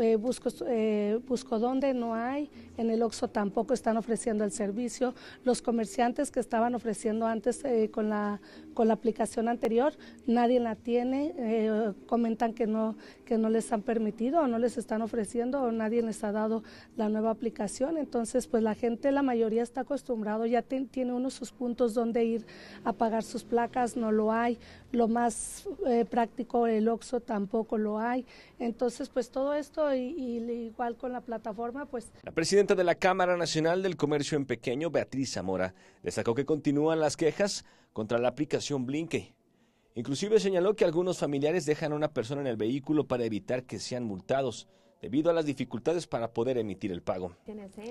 Eh, busco, eh, busco dónde, no hay, en el OXO tampoco están ofreciendo el servicio, los comerciantes que estaban ofreciendo antes eh, con, la, con la aplicación anterior, nadie la tiene, eh, comentan que no, que no les han permitido o no les están ofreciendo o nadie les ha dado la nueva aplicación, entonces pues la gente, la mayoría está acostumbrado, ya tiene uno sus puntos donde ir a pagar sus placas, no lo hay, lo más práctico el OXO tampoco lo hay, entonces pues todo esto y, igual con la plataforma, pues. La presidenta de la Cámara Nacional del Comercio en Pequeño, Beatriz Zamora, destacó que continúan las quejas contra la aplicación Blinke. Inclusive señaló que algunos familiares dejan a una persona en el vehículo para evitar que sean multados debido a las dificultades para poder emitir el pago.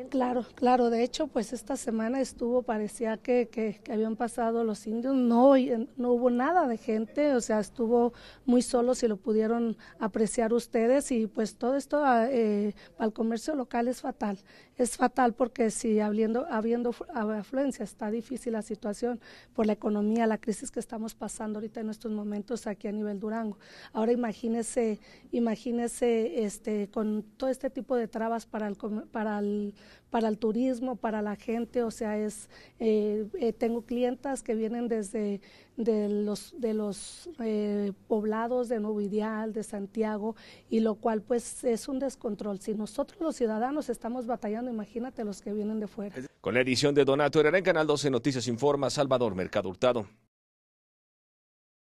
Claro, claro, de hecho, pues esta semana estuvo, parecía que, que, habían pasado los indios, no, no hubo nada de gente, o sea, estuvo muy solo si lo pudieron apreciar ustedes y pues todo esto ah, eh, para el comercio local es fatal, es fatal porque si habiendo, habiendo ah, afluencia está difícil la situación por la economía, la crisis que estamos pasando ahorita en estos momentos aquí a nivel Durango. Ahora imagínese, imagínese este, con todo este tipo de trabas para el, para el, para el turismo, para la gente, o sea, es, eh, eh, tengo clientas que vienen desde de los, de los eh, poblados de Nuevo de Santiago, y lo cual pues es un descontrol. Si nosotros los ciudadanos estamos batallando, imagínate los que vienen de fuera. Con la edición de Donato Herrera en Canal 12 Noticias Informa, Salvador Mercado Hurtado.